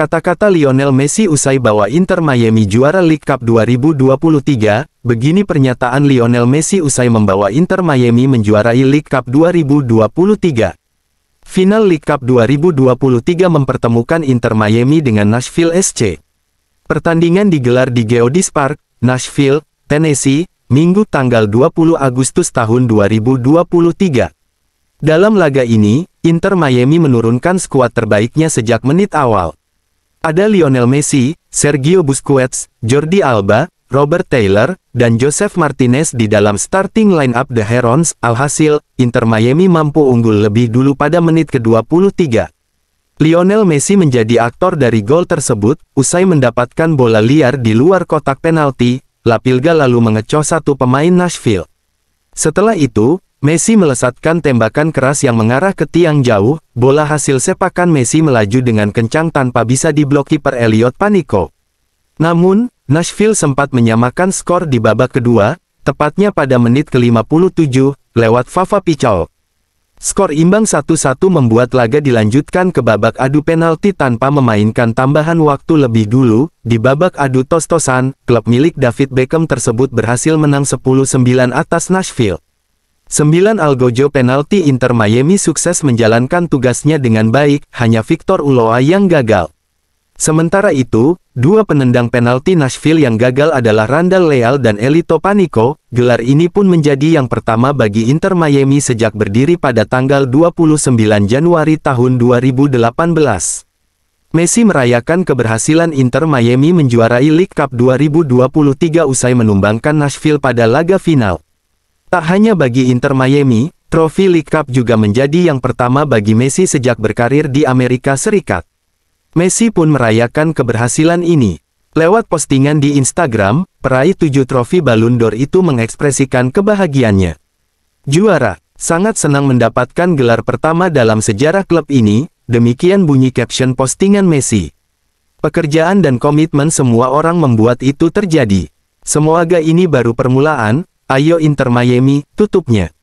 Kata-kata Lionel Messi usai bawa Inter Miami juara League Cup 2023, begini pernyataan Lionel Messi usai membawa Inter Miami menjuarai League Cup 2023. Final League Cup 2023 mempertemukan Inter Miami dengan Nashville SC. Pertandingan digelar di Geodis Park, Nashville, Tennessee, Minggu tanggal 20 Agustus tahun 2023. Dalam laga ini, Inter Miami menurunkan skuad terbaiknya sejak menit awal. Ada Lionel Messi, Sergio Busquets, Jordi Alba, Robert Taylor, dan Joseph Martinez di dalam starting lineup The Herons, alhasil, Inter Miami mampu unggul lebih dulu pada menit ke-23. Lionel Messi menjadi aktor dari gol tersebut, usai mendapatkan bola liar di luar kotak penalti, Lapilga lalu mengecoh satu pemain Nashville. Setelah itu, Messi melesatkan tembakan keras yang mengarah ke tiang jauh, bola hasil sepakan Messi melaju dengan kencang tanpa bisa diblok kiper Elliot Panico. Namun, Nashville sempat menyamakan skor di babak kedua, tepatnya pada menit ke-57, lewat Fafa Pichal. Skor imbang 1-1 membuat laga dilanjutkan ke babak adu penalti tanpa memainkan tambahan waktu lebih dulu. Di babak adu tos-tosan, klub milik David Beckham tersebut berhasil menang 10-9 atas Nashville. 9. Algojo penalti Inter Miami sukses menjalankan tugasnya dengan baik, hanya Victor Uloa yang gagal. Sementara itu, dua penendang penalti Nashville yang gagal adalah Randall Leal dan Elito Panico, gelar ini pun menjadi yang pertama bagi Inter Miami sejak berdiri pada tanggal 29 Januari tahun 2018. Messi merayakan keberhasilan Inter Miami menjuarai League Cup 2023 usai menumbangkan Nashville pada laga final. Tak hanya bagi Inter Miami, trofi League Cup juga menjadi yang pertama bagi Messi sejak berkarir di Amerika Serikat. Messi pun merayakan keberhasilan ini. Lewat postingan di Instagram, peraih tujuh trofi Ballon d'Or itu mengekspresikan kebahagiaannya. Juara, sangat senang mendapatkan gelar pertama dalam sejarah klub ini, demikian bunyi caption postingan Messi. Pekerjaan dan komitmen semua orang membuat itu terjadi. Semoga ini baru permulaan, Ayo Inter Miami, tutupnya.